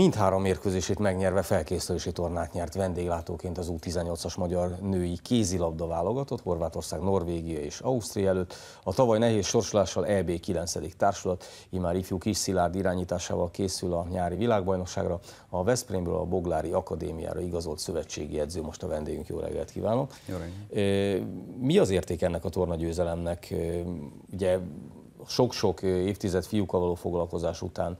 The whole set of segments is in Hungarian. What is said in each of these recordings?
Mindhárom mérkőzését megnyerve felkészülési tornát nyert vendéglátóként az U18-as magyar női kézilabda válogatott Horvátország, Norvégia és Ausztria előtt. A tavaly nehéz sorsolással EB 9. társulat, imár ifjú kis Szilárd irányításával készül a nyári világbajnokságra. A Veszprémből a Boglári Akadémiára igazolt szövetségi edző most a vendégünk. Jó reggelt kívánok! Jó reggelt. Mi az érték ennek a torna győzelemnek? Ugye sok-sok évtized fiúkkal való foglalkozás után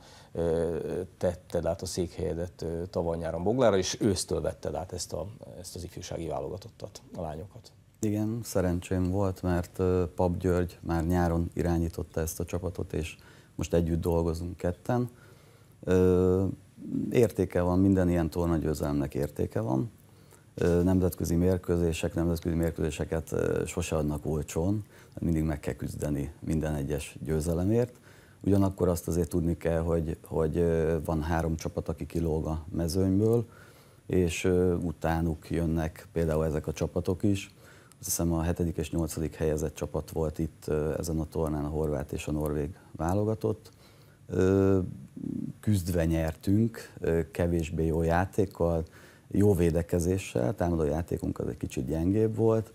tetted át a székhelyedet tavaly nyáron Boglára, és ősztől vetted át ezt, a, ezt az ifjúsági válogatottat, a lányokat. Igen, szerencsém volt, mert Pap György már nyáron irányította ezt a csapatot, és most együtt dolgozunk ketten. Értéke van, minden ilyen tornagyőzelemnek értéke van. Nemzetközi mérkőzések, nemzetközi mérkőzéseket sose adnak olcsón, mindig meg kell küzdeni minden egyes győzelemért. Ugyanakkor azt azért tudni kell, hogy, hogy van három csapat, aki kilóg a mezőnyből, és utánuk jönnek például ezek a csapatok is. Azt hiszem a hetedik és nyolcadik helyezett csapat volt itt ezen a tornán, a horvát és a norvég válogatott. Küzdve nyertünk, kevésbé jó játékkal, jó védekezéssel, támadó játékunk az egy kicsit gyengébb volt,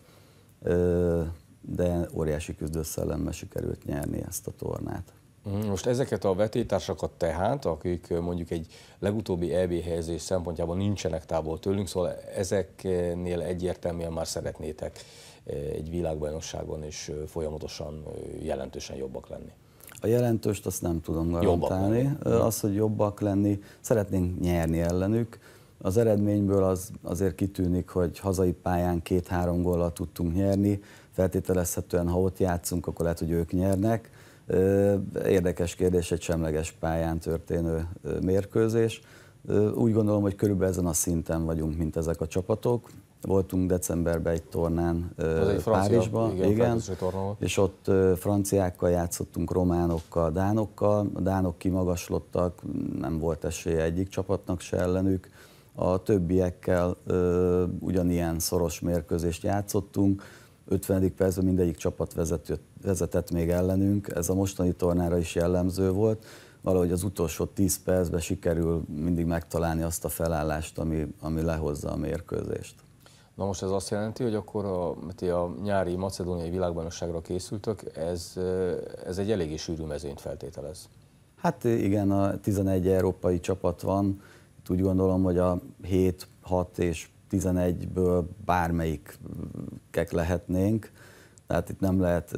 de óriási küzdőszellemmel sikerült nyerni ezt a tornát. Mhm, most ezeket a vetétársakat tehát, akik mondjuk egy legutóbbi EB helyezés szempontjában nincsenek távol tőlünk, szóval ezeknél egyértelműen már szeretnétek egy világbajnokságon is folyamatosan jelentősen jobbak lenni. A jelentőst azt nem tudom garantálni. Jobbak az, hogy jobbak lenni, szeretnénk nyerni ellenük. Az eredményből az azért kitűnik, hogy hazai pályán két-három góllal tudtunk nyerni, feltételezhetően, ha ott játszunk, akkor lehet, hogy ők nyernek. Érdekes kérdés, egy semleges pályán történő mérkőzés. Úgy gondolom, hogy körülbelül ezen a szinten vagyunk, mint ezek a csapatok. Voltunk decemberben egy tornán egy Párizsban, francia, igen, igen és ott franciákkal játszottunk, románokkal, dánokkal. A dánok kimagaslottak, nem volt esélye egyik csapatnak se ellenük. A többiekkel ugyanilyen szoros mérkőzést játszottunk 50. percben mindegyik csapat vezető, vezetett még ellenünk, ez a mostani tornára is jellemző volt. Valahogy az utolsó 10 percben sikerül mindig megtalálni azt a felállást, ami, ami lehozza a mérkőzést. Na most ez azt jelenti, hogy akkor a, ti a nyári macedóniai világbajnokságra készültök, ez, ez egy eléggé sűrű mezőnyt feltételez. Hát igen, a 11 európai csapat van, úgy gondolom, hogy a 7, 6 és 11-ből bármelyikek lehetnénk, tehát itt nem lehet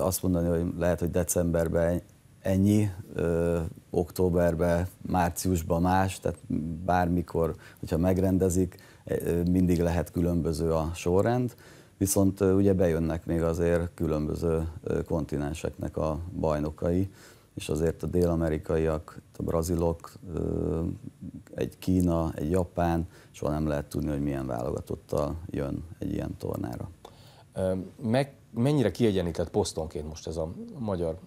azt mondani, hogy lehet, hogy decemberben ennyi, ö, októberben, márciusban más, tehát bármikor, hogyha megrendezik, mindig lehet különböző a sorrend, viszont ugye bejönnek még azért különböző kontinenseknek a bajnokai, és azért a dél-amerikaiak, a brazilok, egy Kína, egy Japán, soha nem lehet tudni, hogy milyen válogatottal jön egy ilyen tornára. Meg mennyire kiegyenített posztonként most ez a magyar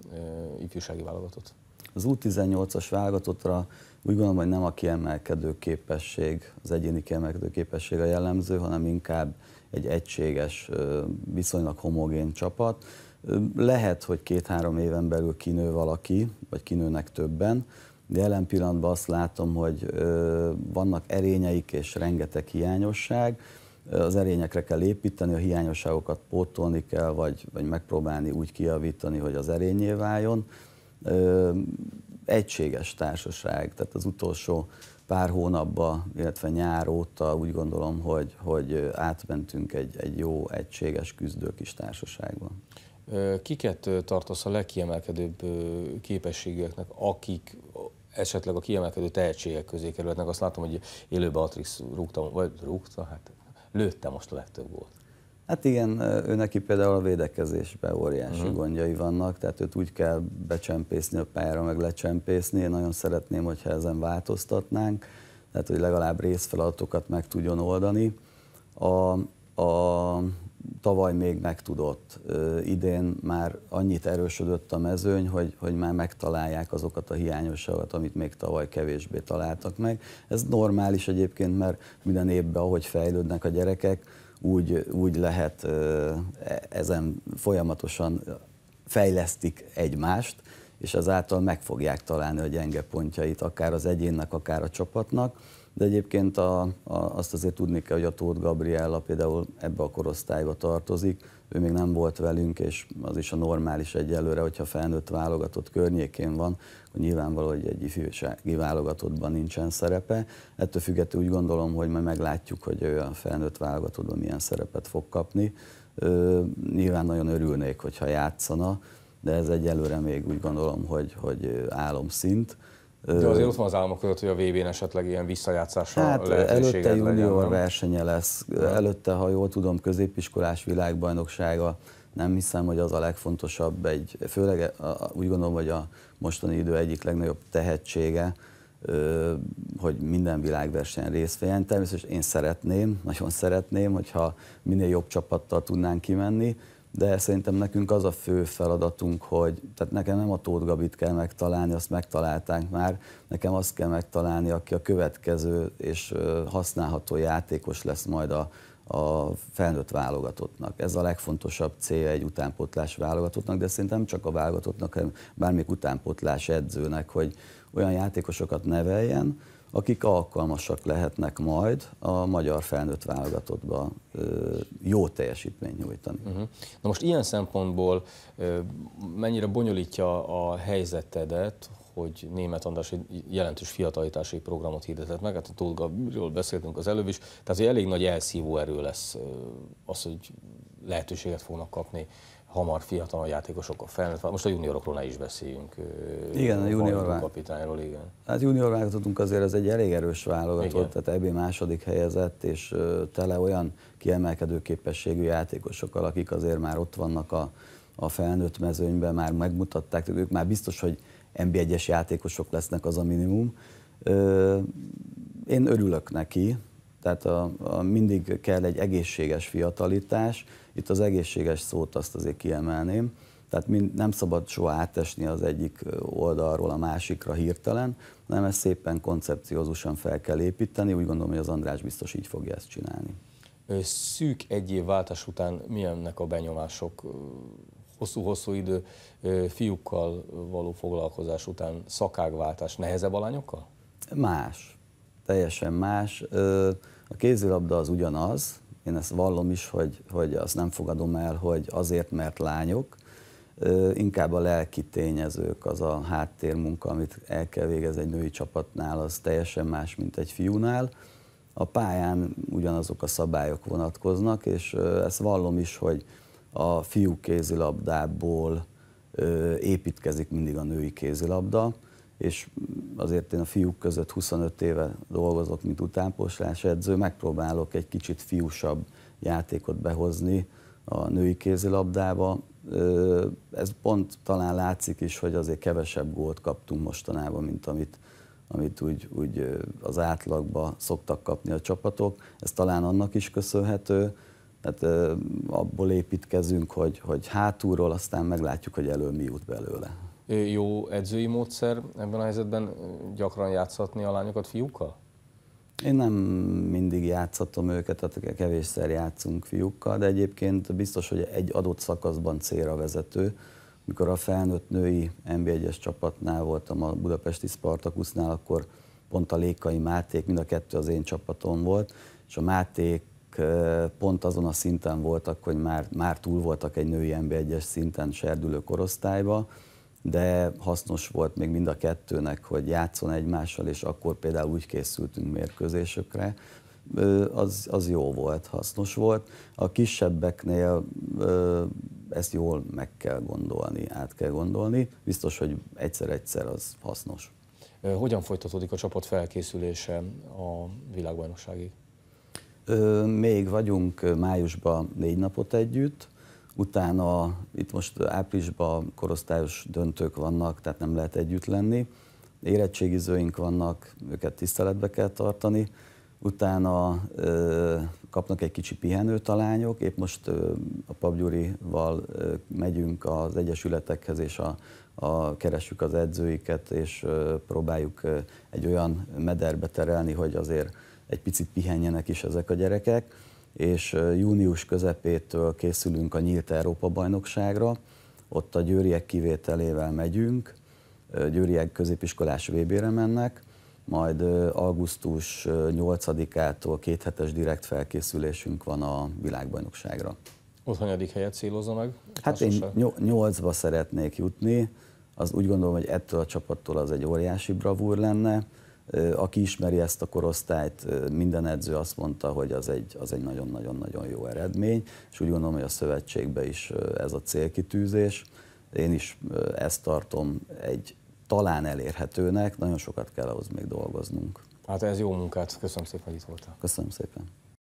ifjúsági válogatott? Az U18-as válogatottra úgy gondolom, hogy nem a kiemelkedő képesség, az egyéni kiemelkedő képesség a jellemző, hanem inkább egy egységes, viszonylag homogén csapat. Lehet, hogy két-három éven belül kinő valaki, vagy kinőnek többen, de jelen pillanatban azt látom, hogy vannak erényeik és rengeteg hiányosság, az erényekre kell építeni, a hiányosságokat pótolni kell, vagy, vagy megpróbálni úgy kiavítani, hogy az erényé váljon egységes társaság, tehát az utolsó pár hónapban, illetve nyár óta úgy gondolom, hogy, hogy átmentünk egy, egy jó, egységes küzdőkis társaságba. Kiket tartasz a legkiemelkedőbb képességeknek, akik esetleg a kiemelkedő tehetségek közé kerülhetnek? Azt látom, hogy élőbe Atrix rúgta, vagy rúgta, hát lőtte most a legtöbb volt. Hát igen, ő neki például a védekezésben óriási uh-huh. gondjai vannak, tehát őt úgy kell becsempészni a pályára, meg lecsempészni. Én nagyon szeretném, hogyha ezen változtatnánk, tehát hogy legalább részfeladatokat meg tudjon oldani. A, a tavaly még megtudott, idén már annyit erősödött a mezőny, hogy, hogy már megtalálják azokat a hiányosságokat, amit még tavaly kevésbé találtak meg. Ez normális egyébként, mert minden évben, ahogy fejlődnek a gyerekek, úgy, úgy lehet e-, ezen folyamatosan fejlesztik egymást, és ezáltal meg fogják találni a gyenge pontjait, akár az egyénnek, akár a csapatnak. De egyébként a, a, azt azért tudni kell, hogy a Tóth Gabriella például ebbe a korosztályba tartozik, ő még nem volt velünk, és az is a normális egyelőre, hogyha felnőtt válogatott környékén van, hogy nyilvánvaló, hogy egy ifjúsági válogatottban nincsen szerepe. Ettől függetlenül úgy gondolom, hogy majd meglátjuk, hogy ő a felnőtt válogatottban milyen szerepet fog kapni. Ö, nyilván nagyon örülnék, hogyha játszana, de ez egyelőre még úgy gondolom, hogy, hogy álomszint. De azért ott van az álmok között, hogy a VB-n esetleg ilyen visszajátszásra hát előtte junior legyen, versenye lesz, előtte, ha jól tudom, középiskolás világbajnoksága, nem hiszem, hogy az a legfontosabb, egy, főleg úgy gondolom, hogy a mostani idő egyik legnagyobb tehetsége, hogy minden világversenyen részt vegyen. Természetesen én szeretném, nagyon szeretném, hogyha minél jobb csapattal tudnánk kimenni, de szerintem nekünk az a fő feladatunk, hogy tehát nekem nem a Tóth Gabit kell megtalálni, azt megtaláltánk már, nekem azt kell megtalálni, aki a következő és használható játékos lesz majd a, a felnőtt válogatottnak. Ez a legfontosabb célja egy utánpótlás válogatottnak, de szerintem nem csak a válogatottnak, hanem bármik utánpótlás edzőnek, hogy olyan játékosokat neveljen, akik alkalmasak lehetnek majd a magyar felnőtt válogatottba jó teljesítmény nyújtani. Uh-huh. Na most ilyen szempontból mennyire bonyolítja a helyzetedet, hogy német András egy jelentős fiatalítási programot hirdetett meg, hát a Tóth Gabriról beszéltünk az előbb is, tehát egy elég nagy elszívó erő lesz az, hogy lehetőséget fognak kapni hamar fiatal a játékosok a felnőtt. Most a juniorokról ne is beszéljünk. Igen, a junior kapitányról, igen. Hát junior válogatottunk azért ez egy elég erős válogatott, tehát EB második helyezett, és tele olyan kiemelkedő képességű játékosokkal, akik azért már ott vannak a, a felnőtt mezőnyben, már megmutatták, ők már biztos, hogy nb 1 játékosok lesznek az a minimum. Én örülök neki, tehát a, a mindig kell egy egészséges fiatalítás, itt az egészséges szót azt azért kiemelném, tehát mind, nem szabad soha átesni az egyik oldalról a másikra hirtelen, hanem ezt szépen koncepciózusan fel kell építeni, úgy gondolom, hogy az András biztos így fogja ezt csinálni. Szűk egy év váltás után milyennek a benyomások? Hosszú-hosszú idő fiúkkal való foglalkozás után szakágváltás nehezebb a lányokkal? Más. Teljesen más. A kézilabda az ugyanaz, én ezt vallom is, hogy, hogy azt nem fogadom el, hogy azért, mert lányok, inkább a lelki tényezők, az a háttérmunka, amit el kell végezni egy női csapatnál, az teljesen más, mint egy fiúnál. A pályán ugyanazok a szabályok vonatkoznak, és ezt vallom is, hogy a fiú kézilabdából építkezik mindig a női kézilabda, és azért én a fiúk között 25 éve dolgozok, mint utánpóslás edző, megpróbálok egy kicsit fiúsabb játékot behozni a női kézilabdába. Ez pont talán látszik is, hogy azért kevesebb gólt kaptunk mostanában, mint amit, amit úgy, úgy az átlagba szoktak kapni a csapatok. Ez talán annak is köszönhető, tehát abból építkezünk, hogy, hogy hátulról, aztán meglátjuk, hogy elő mi jut belőle jó edzői módszer ebben a helyzetben gyakran játszhatni a lányokat fiúkkal? Én nem mindig játszhatom őket, tehát kevésszer játszunk fiúkkal, de egyébként biztos, hogy egy adott szakaszban célra vezető. Mikor a felnőtt női NB1-es csapatnál voltam a budapesti Spartakusnál, akkor pont a Lékai Máték, mind a kettő az én csapatom volt, és a Máték pont azon a szinten voltak, hogy már, már túl voltak egy női NB1-es szinten serdülő korosztályba, de hasznos volt még mind a kettőnek, hogy játszon egymással, és akkor például úgy készültünk mérkőzésekre, az, az jó volt, hasznos volt. A kisebbeknél ezt jól meg kell gondolni, át kell gondolni. Biztos, hogy egyszer-egyszer az hasznos. Hogyan folytatódik a csapat felkészülése a világbajnokságig? Még vagyunk májusban négy napot együtt, utána itt most áprilisban korosztályos döntők vannak, tehát nem lehet együtt lenni, érettségizőink vannak, őket tiszteletbe kell tartani, utána ö, kapnak egy kicsi pihenőt a lányok, épp most ö, a Papgyurival ö, megyünk az egyesületekhez, és a, a, keressük az edzőiket, és ö, próbáljuk ö, egy olyan mederbe terelni, hogy azért egy picit pihenjenek is ezek a gyerekek és június közepétől készülünk a Nyílt Európa-bajnokságra, ott a győriek kivételével megyünk, győriek középiskolás VB-re mennek, majd augusztus 8-ától két direkt felkészülésünk van a világbajnokságra. Ott hanyadik helyet célozza meg? Hát én nyolcba szeretnék jutni, az úgy gondolom, hogy ettől a csapattól az egy óriási bravúr lenne, aki ismeri ezt a korosztályt, minden edző azt mondta, hogy az egy, nagyon nagyon-nagyon-nagyon jó eredmény, és úgy gondolom, hogy a szövetségben is ez a célkitűzés. Én is ezt tartom egy talán elérhetőnek, nagyon sokat kell ahhoz még dolgoznunk. Hát ez jó munkát, köszönöm szépen, hogy itt voltál. Köszönöm szépen.